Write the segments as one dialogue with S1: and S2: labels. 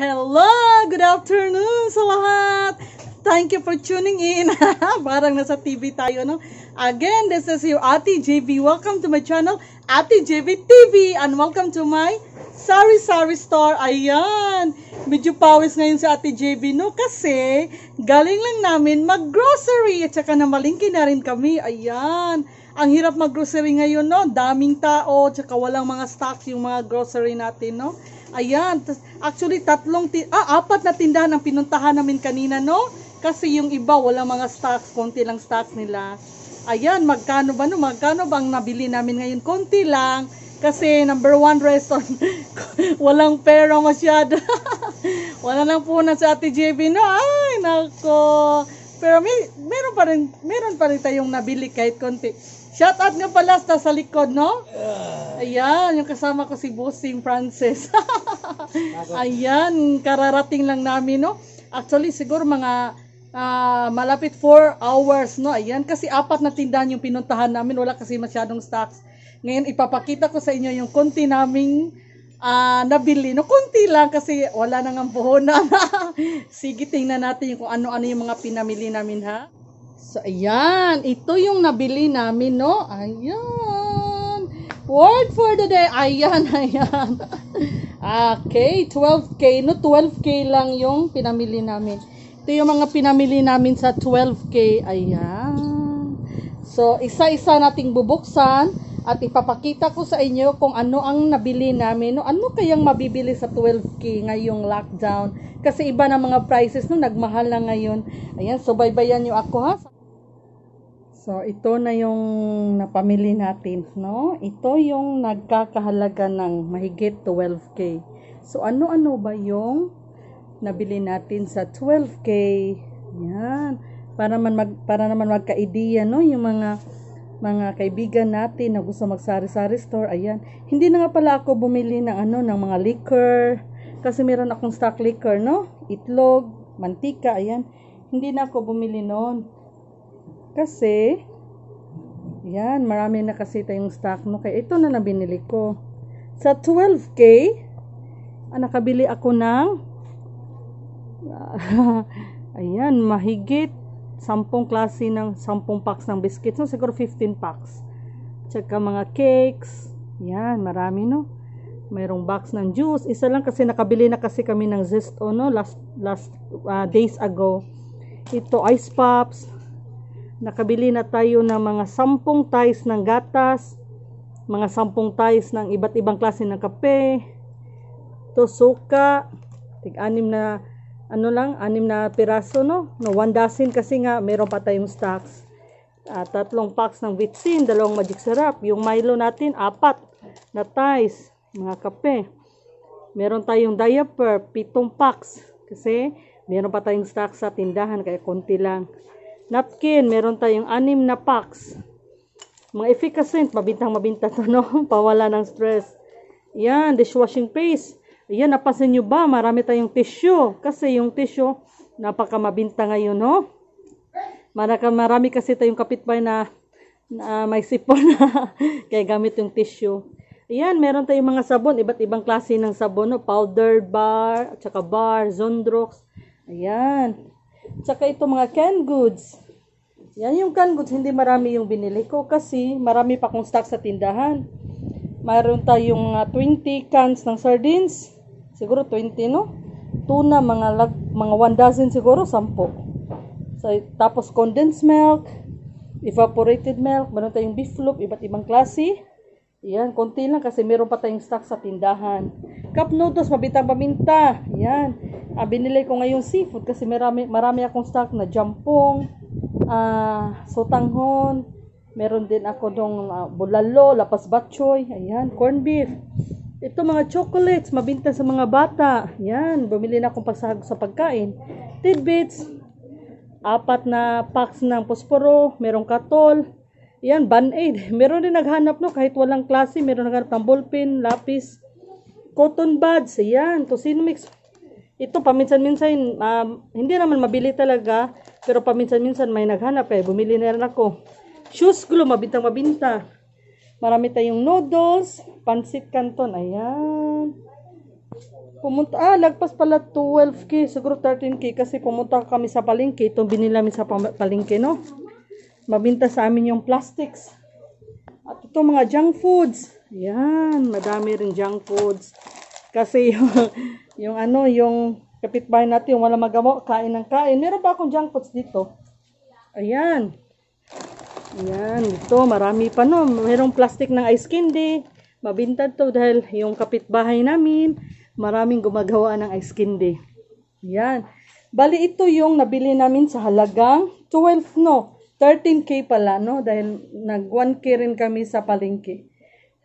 S1: Hello! Good afternoon sa lahat! Thank you for tuning in. Parang nasa TV tayo, no? Again, this is your Ate JB. Welcome to my channel, Ate JB TV. And welcome to my Sari Sari Store. Ayan! Medyo pawis ngayon si Ate JB, no? Kasi galing lang namin mag-grocery at saka na namalingki na rin kami. Ayan! Ang hirap mag-grocery ngayon, no? Daming tao, at saka walang mga stocks yung mga grocery natin, no? Ayan, actually tatlong, ah, apat na tindahan ang pinuntahan namin kanina, no? Kasi yung iba, wala mga stocks, konti lang stocks nila. Ayan, magkano ba no? Magkano bang nabili namin ngayon? Konti lang. Kasi number one reason, walang pera masyado. Wala lang po na sa Ate JB, no? Ay, nako. Pero may, meron pa rin, meron pa rin tayong nabili kahit konti. Shout out nga pala sa, sa likod, no? Ayan, yung kasama ko si Bossing Francis. Ayan, kararating lang namin, no? Actually, siguro mga uh, malapit 4 hours, no? Ayan, kasi apat na tindahan yung pinuntahan namin. Wala kasi masyadong stocks. Ngayon, ipapakita ko sa inyo yung konti naming uh, nabili. No, konti lang kasi wala nang ang puhunan. Sige, tingnan natin kung ano-ano yung mga pinamili namin, ha? So, ayan. Ito yung nabili namin, no? Ayan. Word for the day. Ayan, ayan. okay, 12K. No, 12K lang yung pinamili namin. Ito yung mga pinamili namin sa 12K. Ayan. So, isa-isa nating bubuksan at ipapakita ko sa inyo kung ano ang nabili namin. No, ano kayang mabibili sa 12K ngayong lockdown? Kasi iba na mga prices no, nagmahal na ngayon. Ayan, so baybayan nyo ako ha. So, ito na yung napamili natin, no? Ito yung nagkakahalaga ng mahigit 12K. So, ano-ano ba yung nabili natin sa 12K? Yan. Para, naman, mag, para naman magka-idea, no? Yung mga mga kaibigan natin na gusto magsari-sari store, ayan. Hindi na nga pala ako bumili ng ano, ng mga liquor. Kasi meron akong stock liquor, no? Itlog, mantika, ayan. Hindi na ako bumili noon. Kasi, yan, marami na kasi tayong stock no. Kaya ito na nabinili ko. Sa 12K, ah, nakabili ako ng ayan, mahigit 10 klase ng 10 packs ng biscuits. No? Siguro 15 packs. Tsaka mga cakes. Yan, marami no. Mayroong box ng juice. Isa lang kasi nakabili na kasi kami ng zest o oh, no last last uh, days ago. Ito ice pops nakabili na tayo ng mga sampung ties ng gatas, mga sampung ties ng iba't ibang klase ng kape, to suka, tig-anim na, ano lang, anim na piraso, no? No, one dozen kasi nga, meron pa tayong stocks. Uh, tatlong packs ng vitsin, dalawang magic syrup. Yung Milo natin, apat na ties, mga kape. Meron tayong diaper, pitong packs. Kasi, meron pa tayong stocks sa tindahan, kaya konti lang napkin, meron tayong anim na packs. Mga efficacent, mabintang-mabinta to, no? Pawala ng stress. Yan, dishwashing paste. Yan, napansin nyo ba? Marami tayong tissue. Kasi yung tissue, napaka mabinta ngayon, no? Maraka, marami kasi tayong kapitbahay na, na may sipon kaya gamit yung tissue. Yan, meron tayong mga sabon. Iba't ibang klase ng sabon, no? Powder bar, at saka bar, Zondrox. Ayan. Tsaka ito mga canned goods. Yan yung canned goods, hindi marami yung binili ko kasi marami pa akong stock sa tindahan. Mayroon tayong uh, ah, 20 cans ng sardines. Siguro 20, no? Tuna, mga, lag, mga 1 dozen siguro, 10. So, tapos condensed milk, evaporated milk, meron tayong beef loop, iba't ibang klase. Yan, konti lang kasi meron pa tayong stock sa tindahan. Cup noodles, mabitang paminta. Yan. Ah, binili ko ngayon seafood kasi marami, marami akong stock na jampong, ah, sotanghon, meron din ako dong ah, bulalo, lapas batchoy, ayan, corn beef. Ito mga chocolates, mabinta sa mga bata. Yan, bumili na akong pasahag sa pagkain. Tidbits, apat na packs ng posporo, merong katol, yan, band-aid. Meron din naghanap, no? Kahit walang klase, meron naghanap ng ballpen, lapis, cotton buds. Yan, tosino mix. Ito, paminsan-minsan, um, hindi naman mabili talaga, pero paminsan-minsan may naghanap eh. Bumili na rin ako. Shoes glue, mabintang-mabinta. Marami tayong noodles, pancit canton. Ayan. Pumunta, ah, lagpas pala 12K, siguro 13K kasi pumunta kami sa palengke. Itong binila namin sa palengke, no? mabinta sa amin yung plastics. At ito mga junk foods. Ayan, madami rin junk foods. Kasi yung, yung ano, yung kapitbahay natin, yung wala magamo, kain ng kain. Meron pa akong junk foods dito. Ayan. Ayan, ito, marami pa no. Merong plastic ng ice candy. Mabintad to dahil yung kapitbahay namin, maraming gumagawa ng ice candy. Ayan. Bali, ito yung nabili namin sa halagang 12, no? 13K pala, no? Dahil nag 1K rin kami sa palengke.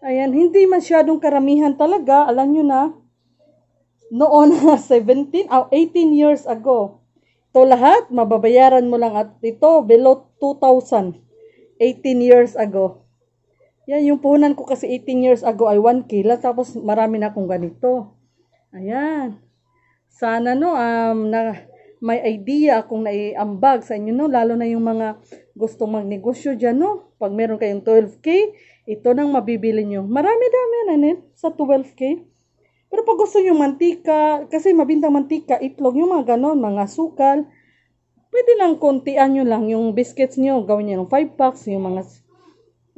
S1: Ayan, hindi masyadong karamihan talaga. Alam nyo na, noon 17, oh, 18 years ago. Ito lahat, mababayaran mo lang at ito, below 2,000. 18 years ago. Yan, yung puhunan ko kasi 18 years ago ay 1K lang. Tapos marami na akong ganito. Ayan. Sana no, um, na, may idea akong naiambag sa inyo, no? Lalo na yung mga gustong magnegosyo dyan, no? Pag meron kayong 12K, ito nang mabibili nyo. Marami-dami yan, anin, sa 12K. Pero pag gusto nyo mantika, kasi mabintang mantika, itlog, yung mga ganon, mga sukal, pwede lang kontian nyo lang yung biscuits nyo. Gawin nyo ng 5 packs, yung mga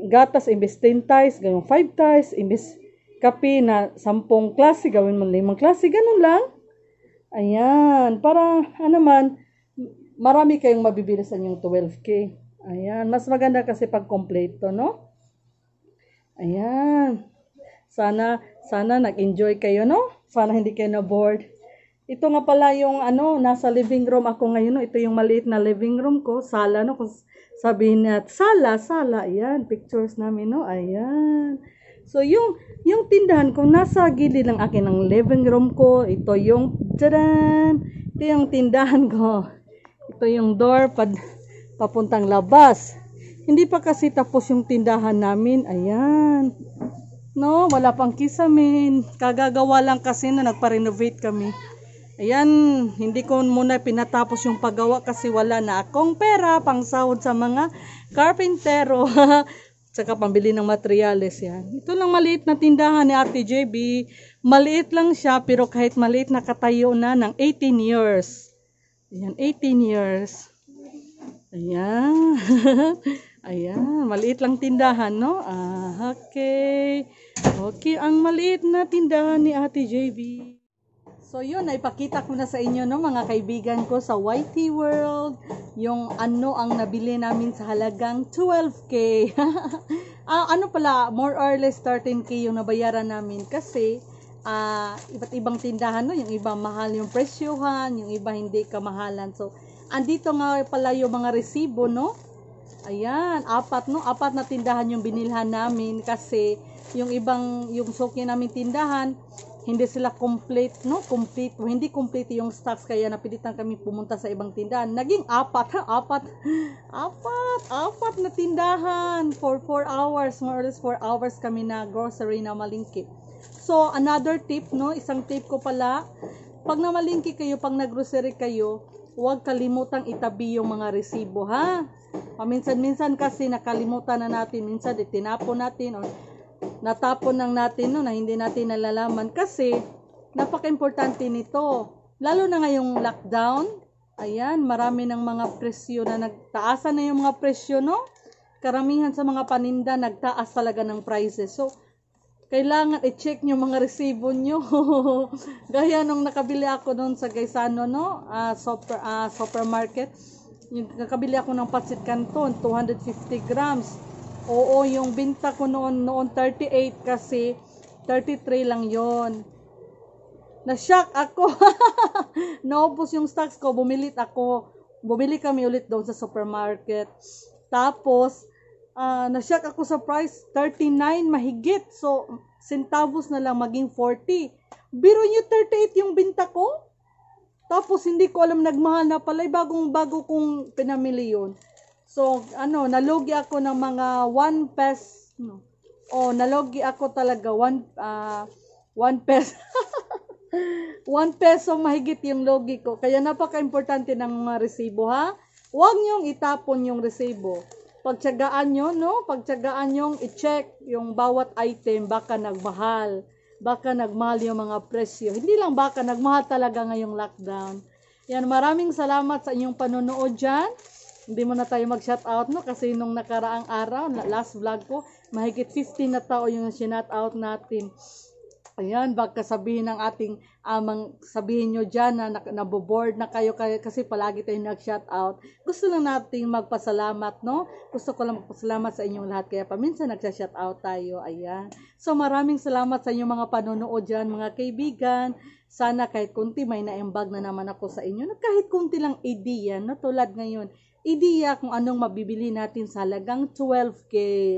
S1: gatas, imbes 10 ties, gawin 5 ties, imbes kape na 10 klase, gawin mo 5 klase, ganun lang. Ayan, para ano man, marami kayong mabibili sa inyong 12K. Ayan, mas maganda kasi pag complete to, no? Ayan. Sana, sana nag-enjoy kayo, no? Sana hindi kayo na-bored. Ito nga pala yung ano, nasa living room ako ngayon, no? Ito yung maliit na living room ko, sala, no? Kung sabihin na, sala, sala, ayan, pictures namin, no? Ayan. Ayan. So, yung, yung tindahan ko, nasa gilid lang akin ng living room ko. Ito yung, tadaan! Ito yung tindahan ko. Ito yung door pad, papuntang labas. Hindi pa kasi tapos yung tindahan namin. Ayan. No, wala pang kisamin. Kagagawa lang kasi na nagpa-renovate kami. Ayan, hindi ko muna pinatapos yung paggawa kasi wala na akong pera pang sahod sa mga carpentero. Tsaka pambili ng materyales yan. Ito lang maliit na tindahan ni Ate JB. Maliit lang siya pero kahit maliit nakatayo na ng 18 years. Ayan, 18 years. Ayan. Ayan, maliit lang tindahan, no? Ah, okay. Okay, ang maliit na tindahan ni Ate JB. So yun, naipakita ko na sa inyo no mga kaibigan ko sa YT World, yung ano ang nabili namin sa halagang 12k. ah, ano pala, more or less 13k yung nabayaran namin kasi uh, iba't ibang tindahan no, yung iba mahal yung presyohan, yung iba hindi kamahalan. So andito nga pala yung mga resibo no. Ayan, apat no, apat na tindahan yung binilhan namin kasi yung ibang yung suki namin tindahan hindi sila complete, no? Complete, hindi complete yung stocks kaya napilitan kami pumunta sa ibang tindahan. Naging apat, ha? Apat, apat, apat na tindahan for 4 hours, more or less 4 hours kami na grocery na malingkit. So, another tip, no? Isang tip ko pala, pag namalingki kayo, pag nag-grocery kayo, huwag kalimutang itabi yung mga resibo, ha? Paminsan-minsan kasi nakalimutan na natin, minsan itinapon natin, or natapon ng natin no, na hindi natin nalalaman kasi napaka-importante nito. Lalo na ngayong lockdown, ayan, marami ng mga presyo na nagtaasan na yung mga presyo, no? Karamihan sa mga paninda, nagtaas talaga ng prices. So, kailangan i-check nyo mga resibo nyo. Gaya nung nakabili ako noon sa Gaisano, no? Uh, super, uh, supermarket. Nakabili ako ng pancit canton, 250 grams. Oo, yung binta ko noon, noon 38 kasi 33 lang yon. Na-shock ako. Naubos yung stocks ko, bumilit ako. Bumili kami ulit doon sa supermarket. Tapos, uh, na-shock ako sa price, 39 mahigit. So, centavos na lang maging 40. Biro nyo 38 yung binta ko? Tapos hindi ko alam nagmahal na pala. Eh, Bagong bago kong pinamili yon So, ano, nalugi ako ng mga 1 pes, no? O, nalugi ako talaga 1, uh, 1 pes. 1 peso mahigit yung logi ko. Kaya napaka-importante ng mga resibo, ha? Huwag niyong itapon yung resibo. Pagtsagaan nyo, no? Pagtsagaan yung i-check yung bawat item, baka nagmahal baka nagmahal yung mga presyo. Hindi lang baka, nagmahal talaga ngayong lockdown. Yan, maraming salamat sa inyong panonood dyan. Hindi mo na tayo mag shout out no? Kasi nung nakaraang araw, last vlog ko, mahigit 15 na tao yung out natin. Ayan, baka sabihin ng ating amang sabihin nyo dyan na, na naboboard na kayo kasi palagi tayong nag shout out Gusto lang natin magpasalamat, no? Gusto ko lang magpasalamat sa inyong lahat kaya paminsan nagsha out tayo. Ayan. So maraming salamat sa inyong mga panonood dyan, mga kaibigan. Sana kahit kunti may naimbag na naman ako sa inyo. kahit kunti lang eh, idea na Tulad ngayon, ideya kung anong mabibili natin sa lagang 12K.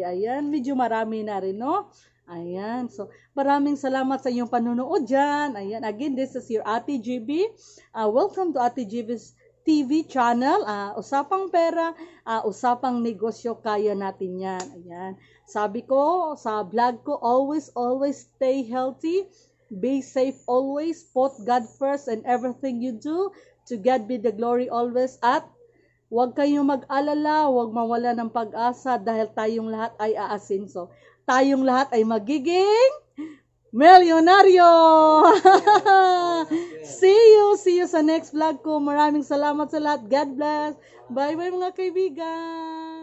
S1: Ayan, medyo marami na rin, no? Ayan, so maraming salamat sa inyong panunood dyan. Ayan, again, this is your Ate GB. Uh, ah, welcome to Ate GB's TV channel, uh, usapang pera, uh, usapang negosyo, kaya natin yan. Ayan. Sabi ko sa vlog ko, always, always stay healthy, be safe always, put God first in everything you do. To God be the glory always at Huwag kayong mag-alala, huwag mawala ng pag-asa dahil tayong lahat ay aasinso. Tayong lahat ay magiging milyonaryo! see you! See you sa next vlog ko. Maraming salamat sa lahat. God bless! Bye-bye mga kaibigan!